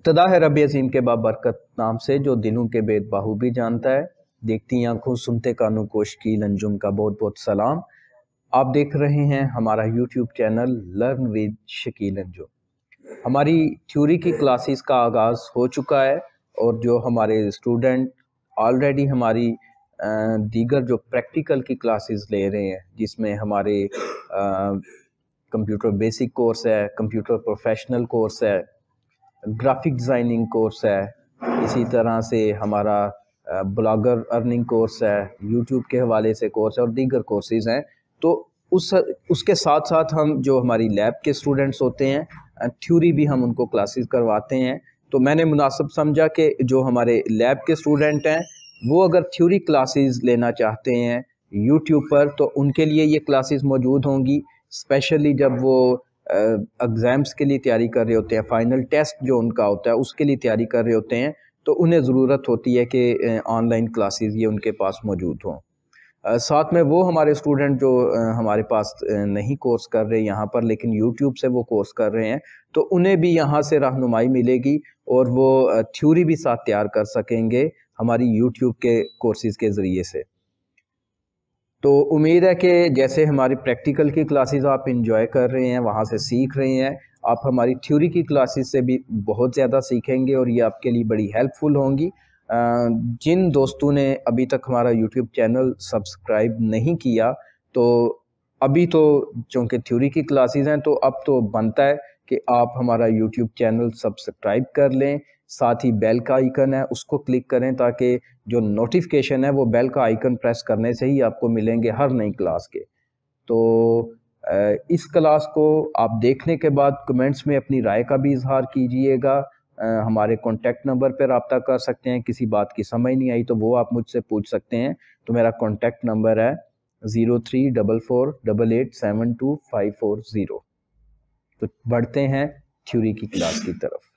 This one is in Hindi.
इब्तदा है रब अजीम के बाबरकत नाम से जो दिलों के बेद बाहू भी जानता है देखती आंखों सुनते कानों कोश की लंजुम का बहुत बहुत सलाम आप देख रहे हैं हमारा YouTube channel learn with Shakeel Anjum हमारी थ्योरी की क्लासेस का आगाज़ हो चुका है और जो हमारे स्टूडेंट ऑलरेडी हमारी दीगर जो प्रैक्टिकल की क्लासेस ले रहे हैं जिसमें हमारे कंप्यूटर बेसिक कोर्स है कंप्यूटर प्रोफेशनल कोर्स है ग्राफिक डिज़ाइनिंग कोर्स है इसी तरह से हमारा ब्लॉगर अर्निंग कोर्स है यूट्यूब के हवाले से कोर्स है और दीगर कोर्सेज हैं तो उस उसके साथ साथ हम जो हमारी लैब के स्टूडेंट्स होते हैं थ्योरी भी हम उनको क्लासेस करवाते हैं तो मैंने मुनासब समझा कि जो हमारे लैब के स्टूडेंट हैं वो अगर थ्योरी क्लासेस लेना चाहते हैं यूट्यूब पर तो उनके लिए ये क्लासेस मौजूद होंगी स्पेशली जब वो एग्ज़ाम्स के लिए तैयारी कर रहे होते हैं फ़ाइनल टेस्ट जो उनका होता है उसके लिए तैयारी कर रहे होते हैं तो उन्हें ज़रूरत होती है कि ऑनलाइन क्लासेस ये उनके पास मौजूद हों साथ में वो हमारे स्टूडेंट जो हमारे पास नहीं कोर्स कर रहे यहाँ पर लेकिन यूट्यूब से वो कोर्स कर रहे हैं तो उन्हें भी यहाँ से रहनुमाई मिलेगी और वो थ्योरी भी साथ तैयार कर सकेंगे हमारी यूट्यूब के कोर्सेज़ के ज़रिए से तो उम्मीद है कि जैसे हमारी प्रैक्टिकल की क्लासेस आप इंजॉय कर रहे हैं वहाँ से सीख रहे हैं आप हमारी थ्योरी की क्लासेस से भी बहुत ज़्यादा सीखेंगे और ये आपके लिए बड़ी हेल्पफुल होंगी जिन दोस्तों ने अभी तक हमारा यूट्यूब चैनल सब्सक्राइब नहीं किया तो अभी तो चूँकि थ्योरी की क्लासेज हैं तो अब तो बनता है कि आप हमारा यूट्यूब चैनल सब्सक्राइब कर लें साथ ही बेल का आइकन है उसको क्लिक करें ताकि जो नोटिफिकेशन है वो बेल का आइकन प्रेस करने से ही आपको मिलेंगे हर नई क्लास के तो इस क्लास को आप देखने के बाद कमेंट्स में अपनी राय का भी इजहार कीजिएगा हमारे कॉन्टैक्ट नंबर पर रबता कर सकते हैं किसी बात की समझ नहीं आई तो वो आप मुझसे पूछ सकते हैं तो मेरा कॉन्टैक्ट नंबर है zero three double four double eight seven two five four zero तो बढ़ते हैं थ्योरी की क्लास की तरफ